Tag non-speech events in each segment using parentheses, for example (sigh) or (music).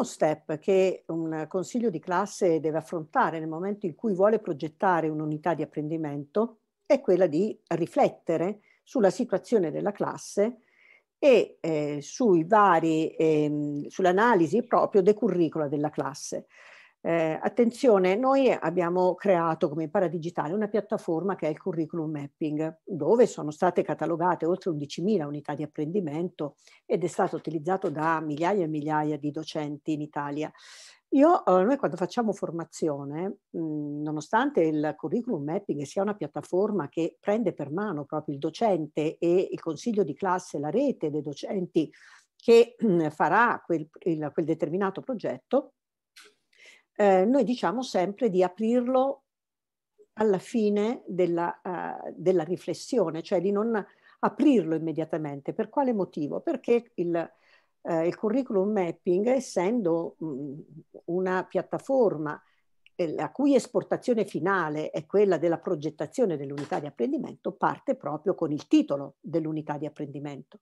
primo step che un consiglio di classe deve affrontare nel momento in cui vuole progettare un'unità di apprendimento è quella di riflettere sulla situazione della classe e eh, sui vari, ehm, sull'analisi proprio del curricula della classe. Eh, attenzione, noi abbiamo creato come Impara Digitale una piattaforma che è il curriculum mapping, dove sono state catalogate oltre 11.000 unità di apprendimento ed è stato utilizzato da migliaia e migliaia di docenti in Italia. Io, eh, noi quando facciamo formazione, mh, nonostante il curriculum mapping sia una piattaforma che prende per mano proprio il docente e il consiglio di classe, la rete dei docenti che mh, farà quel, il, quel determinato progetto, eh, noi diciamo sempre di aprirlo alla fine della, uh, della, riflessione, cioè di non aprirlo immediatamente. Per quale motivo? Perché il, uh, il curriculum mapping, essendo mh, una piattaforma eh, la cui esportazione finale è quella della progettazione dell'unità di apprendimento, parte proprio con il titolo dell'unità di apprendimento.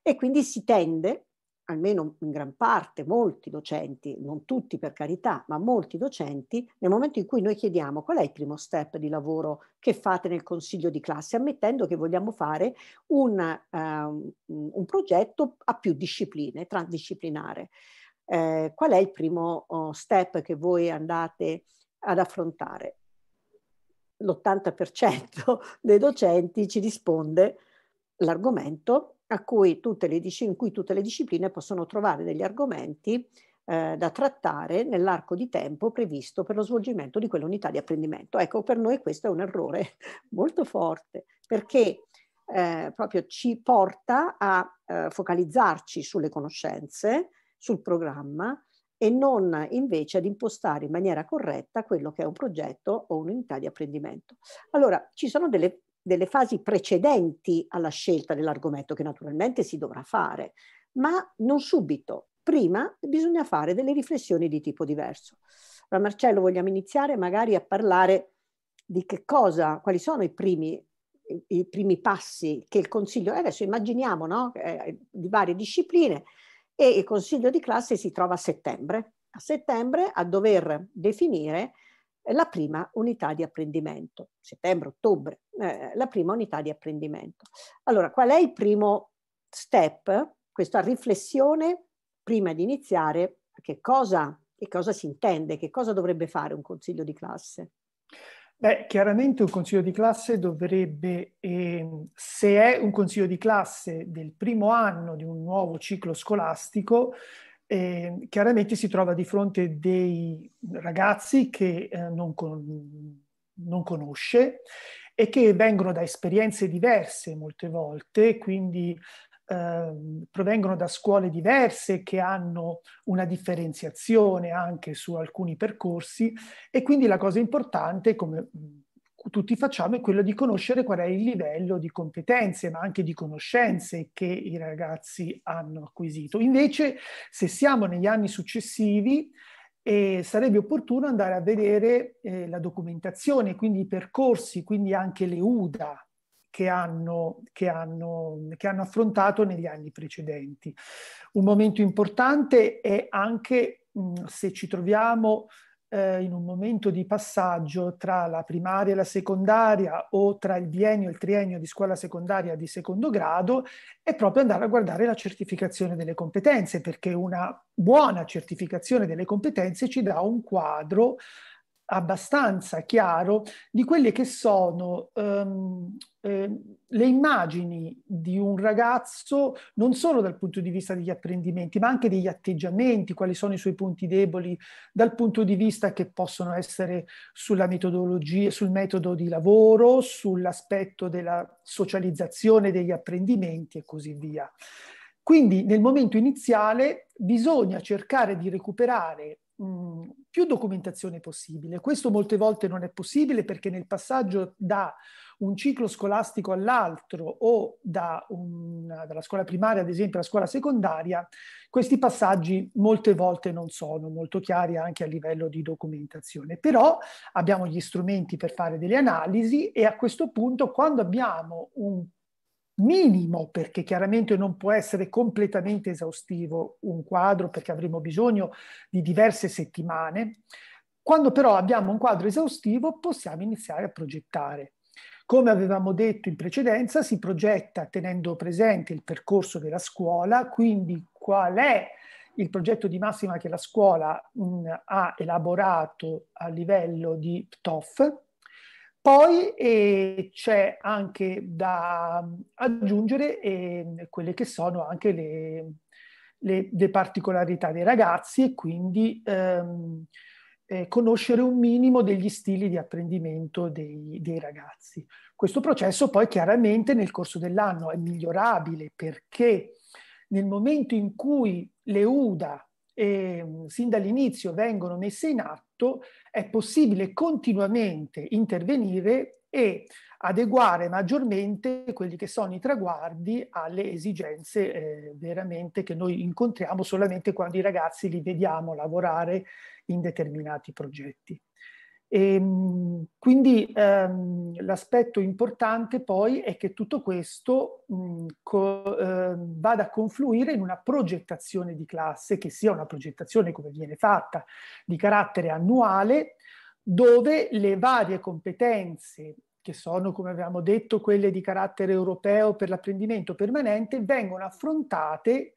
E quindi si tende almeno in gran parte, molti docenti, non tutti per carità, ma molti docenti, nel momento in cui noi chiediamo qual è il primo step di lavoro che fate nel consiglio di classe, ammettendo che vogliamo fare un, uh, un progetto a più discipline, transdisciplinare. Eh, qual è il primo oh, step che voi andate ad affrontare? L'80% (laughs) dei docenti ci risponde l'argomento le, in cui tutte le discipline possono trovare degli argomenti eh, da trattare nell'arco di tempo previsto per lo svolgimento di quell'unità di apprendimento. Ecco, per noi questo è un errore (laughs) molto forte, perché eh, proprio ci porta a eh, focalizzarci sulle conoscenze, sul programma e non invece ad impostare in maniera corretta quello che è un progetto o un'unità di apprendimento. Allora, ci sono delle delle fasi precedenti alla scelta dell'argomento che naturalmente si dovrà fare, ma non subito. Prima bisogna fare delle riflessioni di tipo diverso. Allora Marcello vogliamo iniziare magari a parlare di che cosa, quali sono i primi, i primi passi che il Consiglio, eh, adesso immaginiamo no? eh, di varie discipline e il Consiglio di classe si trova a settembre, a settembre a dover definire eh, la prima unità di apprendimento, settembre-ottobre, eh, la prima unità di apprendimento. Allora, qual è il primo step? Questa riflessione prima di iniziare, che cosa, che cosa si intende, che cosa dovrebbe fare un consiglio di classe? Beh, chiaramente un consiglio di classe dovrebbe, eh, se è un consiglio di classe del primo anno di un nuovo ciclo scolastico, eh, chiaramente si trova di fronte dei ragazzi che eh, non, con, non conosce e che vengono da esperienze diverse molte volte, quindi eh, provengono da scuole diverse che hanno una differenziazione anche su alcuni percorsi e quindi la cosa importante, come tutti facciamo è quello di conoscere qual è il livello di competenze, ma anche di conoscenze che i ragazzi hanno acquisito. Invece, se siamo negli anni successivi, eh, sarebbe opportuno andare a vedere eh, la documentazione, quindi i percorsi, quindi anche le UDA, che hanno, che, hanno, che hanno, affrontato negli anni precedenti. Un momento importante è anche mh, se ci troviamo eh, in un momento di passaggio tra la primaria e la secondaria o tra il biennio e il triennio di scuola secondaria di secondo grado è proprio andare a guardare la certificazione delle competenze, perché una buona certificazione delle competenze ci dà un quadro abbastanza chiaro di quelle che sono um, eh, le immagini di un ragazzo non solo dal punto di vista degli apprendimenti, ma anche degli atteggiamenti, quali sono i suoi punti deboli, dal punto di vista che possono essere sulla metodologia, sul metodo di lavoro, sull'aspetto della socializzazione degli apprendimenti e così via. Quindi nel momento iniziale bisogna cercare di recuperare mh, più documentazione possibile. Questo molte volte non è possibile perché nel passaggio da un ciclo scolastico all'altro o da una, dalla scuola primaria, ad esempio, alla scuola secondaria, questi passaggi molte volte non sono molto chiari anche a livello di documentazione. Però abbiamo gli strumenti per fare delle analisi e a questo punto quando abbiamo un minimo, perché chiaramente non può essere completamente esaustivo un quadro, perché avremo bisogno di diverse settimane. Quando però abbiamo un quadro esaustivo possiamo iniziare a progettare. Come avevamo detto in precedenza, si progetta tenendo presente il percorso della scuola, quindi qual è il progetto di massima che la scuola mh, mm, ha elaborato a livello di PTOF. Poi eh, c'è anche da aggiungere eh, quelle che sono anche le, le, le particolarità dei ragazzi e quindi ehm, eh, conoscere un minimo degli stili di apprendimento dei, dei ragazzi. Questo processo poi chiaramente nel corso dell'anno è migliorabile perché nel momento in cui le UDA eh, sin dall'inizio vengono messe in atto, è possibile continuamente intervenire e adeguare maggiormente quelli che sono i traguardi alle esigenze eh, veramente che noi incontriamo solamente quando i ragazzi li vediamo lavorare in determinati progetti. E, ehm, quindi ehm, l'aspetto importante poi è che tutto questo mh, co, eh, vada a confluire in una progettazione di classe, che sia una progettazione come viene fatta, di carattere annuale, dove le varie competenze che sono, come abbiamo detto, quelle di carattere europeo per l'apprendimento permanente, vengono affrontate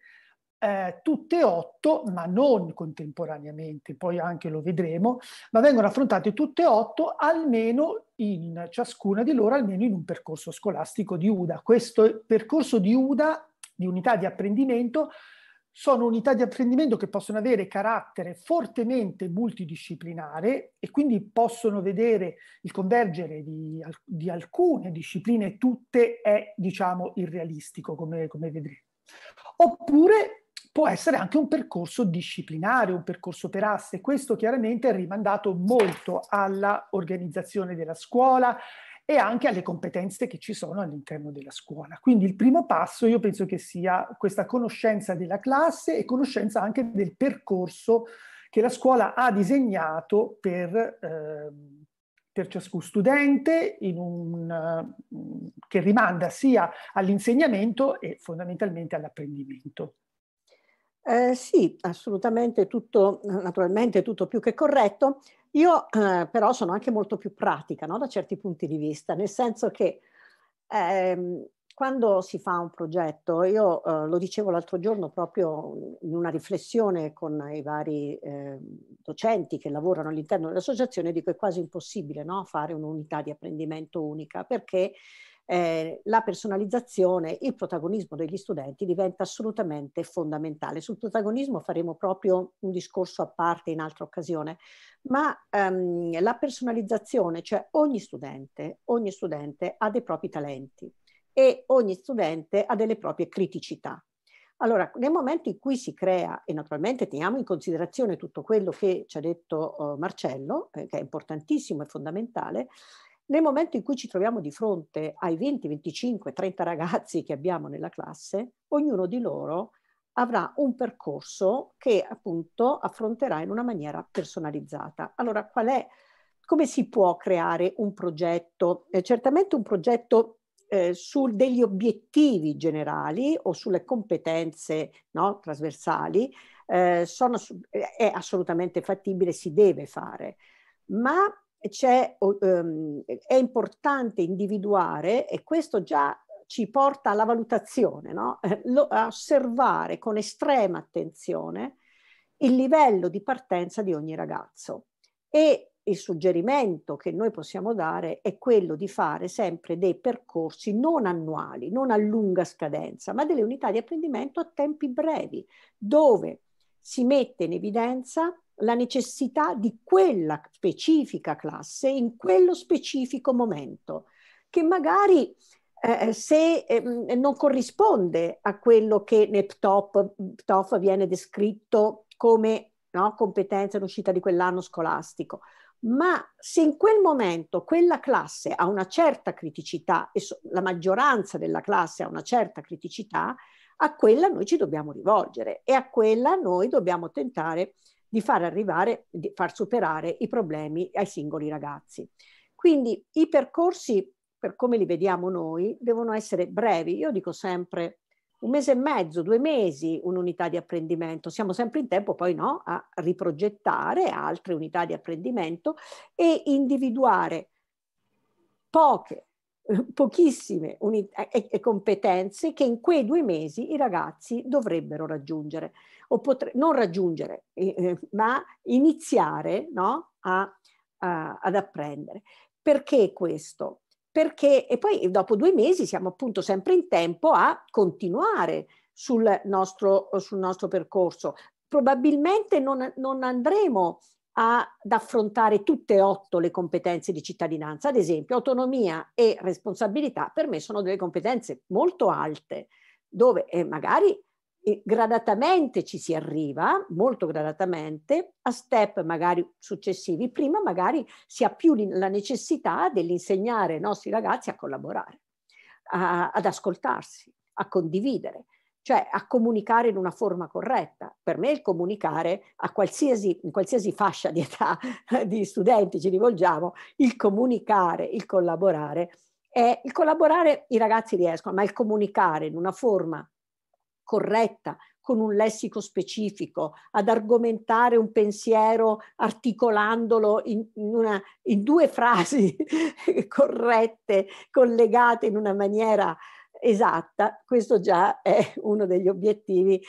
eh, tutte e otto, ma non contemporaneamente, poi anche lo vedremo, ma vengono affrontate tutte e otto almeno in ciascuna di loro, almeno in un percorso scolastico di UDA. Questo percorso di UDA, di unità di apprendimento, sono unità di apprendimento che possono avere carattere fortemente multidisciplinare e quindi possono vedere il convergere di, di alcune discipline, tutte è diciamo irrealistico come, come vedremo. Oppure può essere anche un percorso disciplinare, un percorso per asse. Questo chiaramente è rimandato molto all'organizzazione della scuola e anche alle competenze che ci sono all'interno della scuola. Quindi il primo passo io penso che sia questa conoscenza della classe e conoscenza anche del percorso che la scuola ha disegnato per, eh, per ciascun studente un, che rimanda sia all'insegnamento e fondamentalmente all'apprendimento. Eh, sì, assolutamente tutto, eh, naturalmente tutto più che corretto. Io eh, però sono anche molto più pratica no? da certi punti di vista, nel senso che ehm, quando si fa un progetto, io eh, lo dicevo l'altro giorno proprio in una riflessione con i vari eh, docenti che lavorano all'interno dell'associazione, dico è quasi impossibile no? fare un'unità di apprendimento unica perché eh, la personalizzazione, il protagonismo degli studenti diventa assolutamente fondamentale. Sul protagonismo faremo proprio un discorso a parte in altra occasione, ma ehm, la personalizzazione, cioè ogni studente, ogni studente ha dei propri talenti e ogni studente ha delle proprie criticità. Allora, nel momento in cui si crea, e naturalmente teniamo in considerazione tutto quello che ci ha detto uh, Marcello, eh, che è importantissimo e fondamentale, nel momento in cui ci troviamo di fronte ai 20, 25, 30 ragazzi che abbiamo nella classe, ognuno di loro avrà un percorso che appunto affronterà in una maniera personalizzata. Allora, qual è, come si può creare un progetto? Eh, certamente un progetto eh, su degli obiettivi generali o sulle competenze no, trasversali eh, sono, eh, è assolutamente fattibile, si deve fare, ma um, è importante individuare, e questo già ci porta alla valutazione, no? Eh, lo, a osservare con estrema attenzione il livello di partenza di ogni ragazzo. E il suggerimento che noi possiamo dare è quello di fare sempre dei percorsi non annuali, non a lunga scadenza, ma delle unità di apprendimento a tempi brevi, dove si mette in evidenza la necessità di quella specifica classe in quello specifico momento, che magari eh, eh se eh, non corrisponde a quello che nel PTOF viene descritto come no, competenza in uscita di quell'anno scolastico, ma se in quel momento quella classe ha una certa criticità e so, la maggioranza della classe ha una certa criticità, a quella noi ci dobbiamo rivolgere e a quella noi dobbiamo tentare di di far arrivare, di far superare i problemi ai singoli ragazzi. Quindi i percorsi, per come li vediamo noi, devono essere brevi. Io dico sempre un mese e mezzo, due mesi un'unità di apprendimento. Siamo sempre in tempo poi no, a riprogettare altre unità di apprendimento e individuare poche eh, pochissime unità eh, e competenze che in quei due mesi i ragazzi dovrebbero raggiungere o potre- non raggiungere, eh, ma iniziare no? a, a, ad apprendere. Perché questo? Perché, e poi dopo due mesi siamo appunto sempre in tempo a continuare sul nostro, sul nostro percorso. Probabilmente non, non andremo ad affrontare tutte e otto le competenze di cittadinanza. Ad esempio, autonomia e responsabilità per me sono delle competenze molto alte, dove eh, magari eh, gradatamente ci si arriva, molto gradatamente, a step magari successivi. Prima magari si ha più la necessità dell'insegnare ai nostri ragazzi a collaborare, a, ad ascoltarsi, a condividere cioè a comunicare in una forma corretta. Per me il comunicare a qualsiasi, in qualsiasi fascia di età (laughs) di studenti ci rivolgiamo, il comunicare, il collaborare, è, il collaborare i ragazzi riescono, ma il comunicare in una forma corretta, con un lessico specifico, ad argomentare un pensiero articolandolo in, una, in due frasi (laughs) corrette, collegate in una maniera esatta, questo già è (laughs) uno degli obiettivi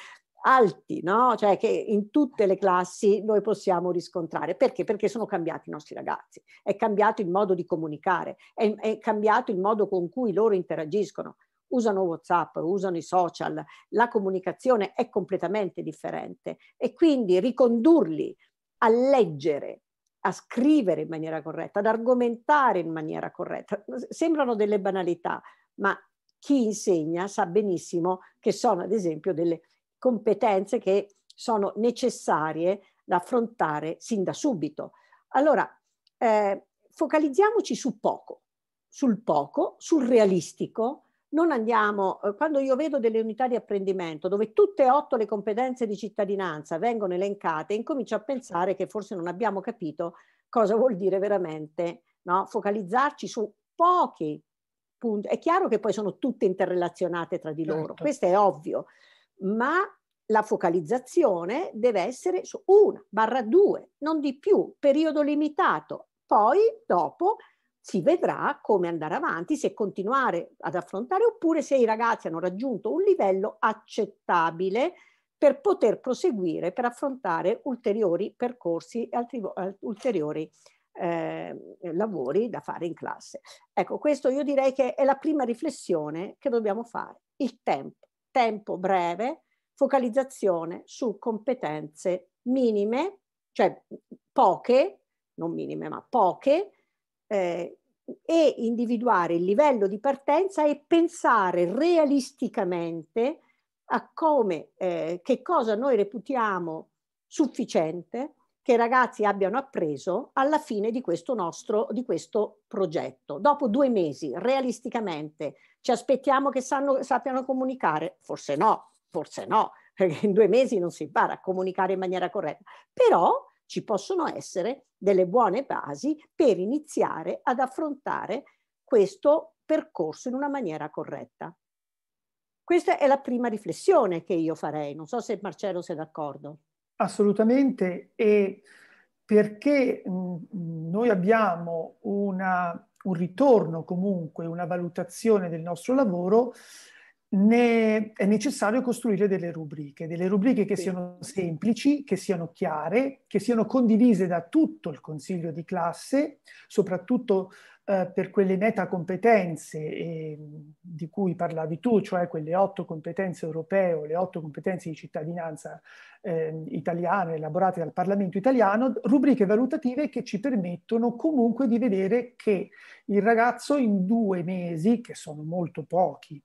alti, no? cioè che in tutte le classi noi possiamo riscontrare. Perché? Perché sono cambiati i nostri ragazzi, è cambiato il modo di comunicare, è, è cambiato il modo con cui loro interagiscono. Usano WhatsApp, usano i social, la comunicazione è completamente differente e quindi ricondurli a leggere, a scrivere in maniera corretta, ad argomentare in maniera corretta. Sembrano delle banalità, ma chi insegna sa benissimo che sono ad esempio delle competenze che sono necessarie da affrontare sin da subito. Allora, eh, focalizziamoci su poco, sul poco, sul realistico. Non andiamo, eh, quando io vedo delle unità di apprendimento dove tutte e otto le competenze di cittadinanza vengono elencate, incomincio a pensare che forse non abbiamo capito cosa vuol dire veramente no? focalizzarci su pochi appunto, è chiaro che poi sono tutte interrelazionate tra di loro, certo. questo è ovvio, ma la focalizzazione deve essere su una barra due, non di più, periodo limitato. Poi dopo si vedrà come andare avanti, se continuare ad affrontare oppure se i ragazzi hanno raggiunto un livello accettabile per poter proseguire, per affrontare ulteriori percorsi, e eh, ulteriori Ehm, eh, lavori da fare in classe. Ecco, questo io direi che è la prima riflessione che dobbiamo fare. Il tempo, tempo breve, focalizzazione su competenze minime, cioè poche, non minime, ma poche, eh, e individuare il livello di partenza e pensare realisticamente a come, eh, che cosa noi reputiamo sufficiente che i ragazzi abbiano appreso alla fine di questo nostro di questo progetto. Dopo due mesi, realisticamente, ci aspettiamo che sanno, sappiano comunicare? Forse no, forse no, perché (laughs) in due mesi non si impara a comunicare in maniera corretta, però ci possono essere delle buone basi per iniziare ad affrontare questo percorso in una maniera corretta. Questa è la prima riflessione che io farei, non so se Marcello sei d'accordo. Assolutamente, e perché noi abbiamo una, un ritorno comunque, una valutazione del nostro lavoro, ne è necessario costruire delle rubriche, delle rubriche che sì. siano semplici, che siano chiare, che siano condivise da tutto il consiglio di classe, soprattutto eh, per quelle metacompetenze eh, di cui parlavi tu, cioè quelle otto competenze europee le otto competenze di cittadinanza eh, italiane elaborate dal Parlamento italiano, rubriche valutative che ci permettono comunque di vedere che il ragazzo in due mesi, che sono molto pochi,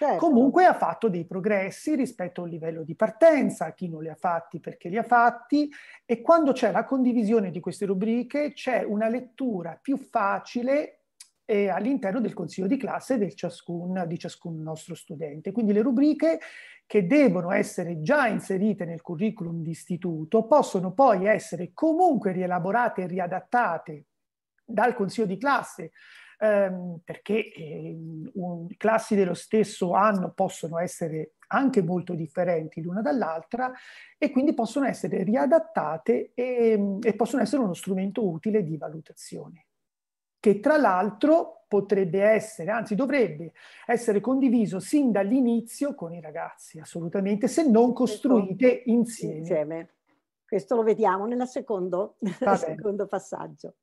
Certo. Comunque ha fatto dei progressi rispetto al livello di partenza, chi non li ha fatti perché li ha fatti e quando c'è la condivisione di queste rubriche c'è una lettura più facile eh, all'interno del consiglio di classe ciascun, di ciascun nostro studente. Quindi le rubriche che devono essere già inserite nel curriculum di istituto possono poi essere comunque rielaborate e riadattate dal consiglio di classe ehm, perché eh, un, classi dello stesso anno possono essere anche molto differenti l'una dall'altra e quindi possono essere riadattate e, e possono essere uno strumento utile di valutazione, che tra l'altro potrebbe essere, anzi dovrebbe essere condiviso sin dall'inizio con i ragazzi, assolutamente, se non costruite insieme. insieme. Questo lo vediamo (laughs) nel secondo, secondo passaggio.